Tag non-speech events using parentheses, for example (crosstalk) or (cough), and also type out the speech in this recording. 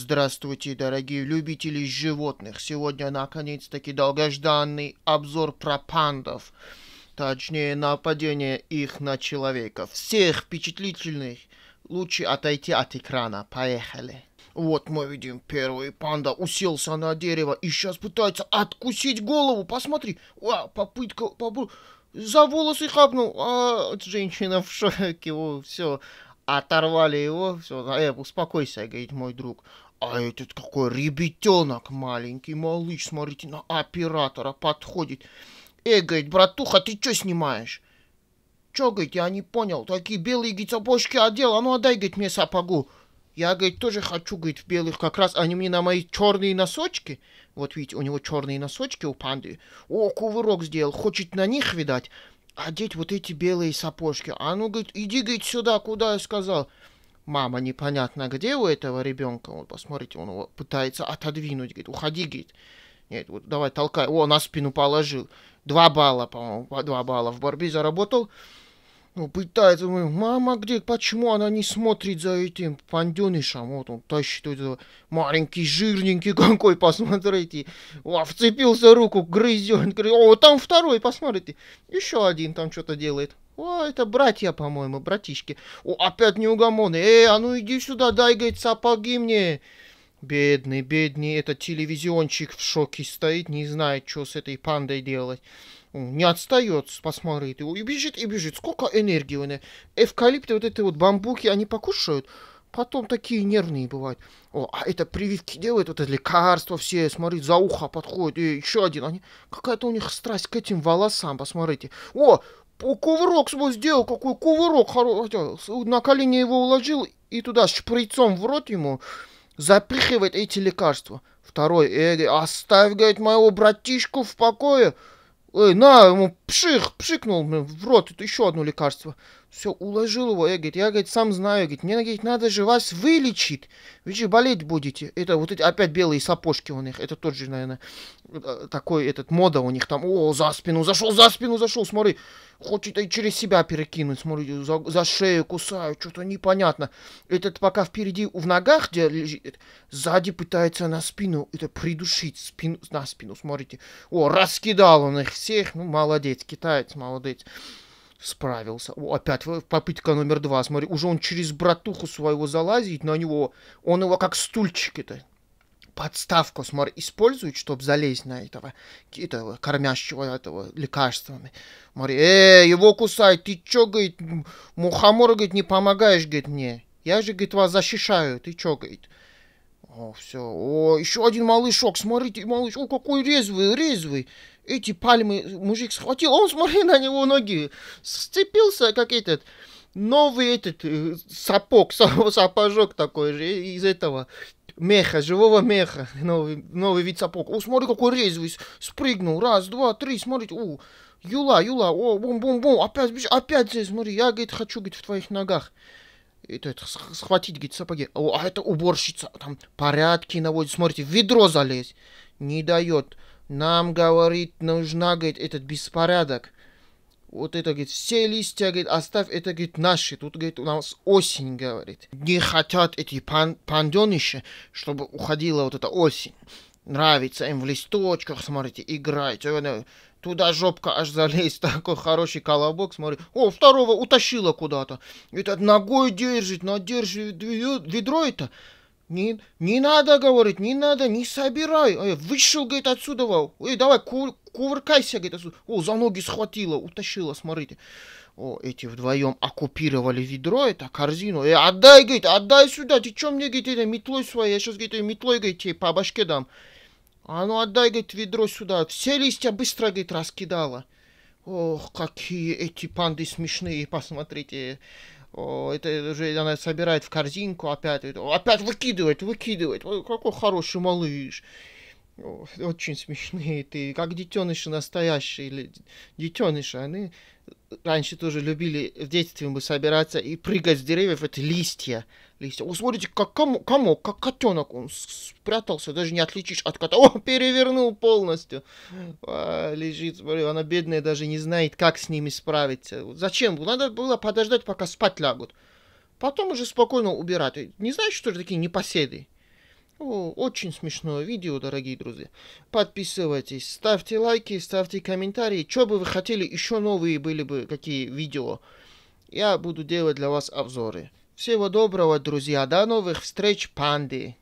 Здравствуйте, дорогие любители животных! Сегодня, наконец-таки, долгожданный обзор про пандов. Точнее, нападение их на человека. Всех впечатлительных лучше отойти от экрана. Поехали. Вот мы видим, первый панда уселся на дерево и сейчас пытается откусить голову. Посмотри, а, попытка, попытка за волосы хапнул, а женщина в шоке, о, все, Оторвали его, все, а, э, успокойся, говорит мой друг. А этот какой ребятенок маленький, малыш, смотрите, на оператора подходит. Эй, говорит, братуха, ты что снимаешь? Че, говорит, я не понял, такие белые, говорит, сапожки одел, а ну отдай, говорит, мне сапогу. Я, говорит, тоже хочу, говорит, в белых как раз, они мне на мои черные носочки. Вот видите, у него черные носочки у панды. О, кувырок сделал, хочет на них, видать одеть вот эти белые сапожки. А ну, говорит, иди, говорит, сюда, куда я сказал. Мама непонятно где у этого ребенка. Вот, посмотрите, он его пытается отодвинуть. Говорит, уходи, говорит. Нет, вот давай толкай. О, на спину положил. Два балла, по-моему, два балла в борьбе заработал. Ну, пытается, мы, мама где, почему она не смотрит за этим панденышем? Вот он тащит этот маленький, жирненький какой, (laughs) посмотрите. О, вцепился руку, грызет, грызет. О, там второй, посмотрите. Еще один там что-то делает. О, это братья, по-моему, братишки. О, опять неугомонный. Эй, а ну иди сюда, дай, говорит, сапоги мне. Бедный, бедный, этот телевизиончик в шоке стоит, не знает, что с этой пандой делать. не отстает, посмотрит его, и бежит, и бежит. Сколько энергии у него. Эвкалипты, вот эти вот бамбуки, они покушают, потом такие нервные бывают. О, а это прививки делают, вот это лекарства все, смотри, за ухо подходит, и еще один. Они... Какая-то у них страсть к этим волосам, посмотрите. О, кувырок свой сделал, какой кувырок хороший. На колени его уложил, и туда шприцом в рот ему запихивает эти лекарства. Второй, Эри, оставь, говорит, моего братишку в покое. Эй, на, ему пших, пшикнул в рот, это еще одно лекарство. Все, уложил его. Я, говорит, я, говорит, сам знаю. Говорит, мне, говорит, надо же вас вылечить. Вы же болеть будете. Это вот эти, опять белые сапожки у них. Это тот же, наверное, э, такой этот мода у них там. О, за спину зашел, за спину зашел. Смотри, хочет и через себя перекинуть. Смотри, за, за шею кусают. Что-то непонятно. Этот пока впереди в ногах, где лежит, сзади пытается на спину это придушить. Спину, на спину, смотрите. О, раскидал он их всех. Ну, молодец, китаец, молодец справился. О, опять попытка номер два, смотри, уже он через братуху своего залазит на него, он его как стульчик это подставку, смотри, использует, чтобы залезть на этого, этого кормящего этого лекарствами. Смотри, э, его кусай, ты чё, говорит, мухомор, говорит, не помогаешь, говорит, мне. Я же, говорит, вас защищаю, ты чё, говорит. О, все. О, еще один малышок, смотрите, малыш, о, какой резвый, резвый эти пальмы мужик схватил, он, смотри, на него ноги сцепился, как этот, новый этот э, сапог, (laughs) сапожок такой же из этого меха, живого меха, новый, новый вид сапог. О, смотри, какой резвый, спрыгнул, раз, два, три, смотрите, у, юла, юла, о, бум-бум-бум, опять, опять здесь, смотри, я, говорит, хочу, говорит, в твоих ногах это, это схватить, говорит, сапоги. О, а это уборщица, там порядки наводит, смотрите, в ведро залезть не дает. Нам, говорит, нужна, говорит, этот беспорядок. Вот это, говорит, все листья, говорит, оставь, это, говорит, наши. Тут, говорит, у нас осень, говорит. Не хотят эти пан панденища, чтобы уходила вот эта осень. Нравится им в листочках, смотрите, играть. Ну, туда жопка аж залезть, (laughs) такой хороший колобок, смотри. О, второго утащила куда-то. Этот ногой держит, но держит ведро это. Не, не надо, говорит, не надо, не собирай. Э, вышел, говорит, отсюда. Эй, давай, ку кувыркайся, говорит, отсюда. О, за ноги схватила, утащила, смотрите. О, эти вдвоем оккупировали ведро, это корзину. Э, отдай, говорит, отдай сюда. Ты что мне, говорит, это метлой своей? Я сейчас, говорит, метлой, говорит, тебе по башке дам. А ну отдай, говорит, ведро сюда. Все листья быстро, говорит, раскидала. Ох, какие эти панды смешные, посмотрите это уже она собирает в корзинку опять, опять выкидывает, выкидывает. какой хороший малыш очень смешные. (laughs) Ты как детеныши настоящие или детеныши, а они раньше тоже любили в детстве мы собираться и прыгать с деревьев, это листья. Листья. О, смотрите, как кому, кому, как котенок, он спрятался, даже не отличишь от кота. (laughs) О, перевернул полностью. А, лежит, смотри, она бедная, даже не знает, как с ними справиться. Зачем? Надо было подождать, пока спать лягут. Потом уже спокойно убирать. Не знаешь, что же такие непоседы? очень смешное видео, дорогие друзья. Подписывайтесь, ставьте лайки, ставьте комментарии. Что бы вы хотели, еще новые были бы какие видео. Я буду делать для вас обзоры. Всего доброго, друзья. До новых встреч, панды.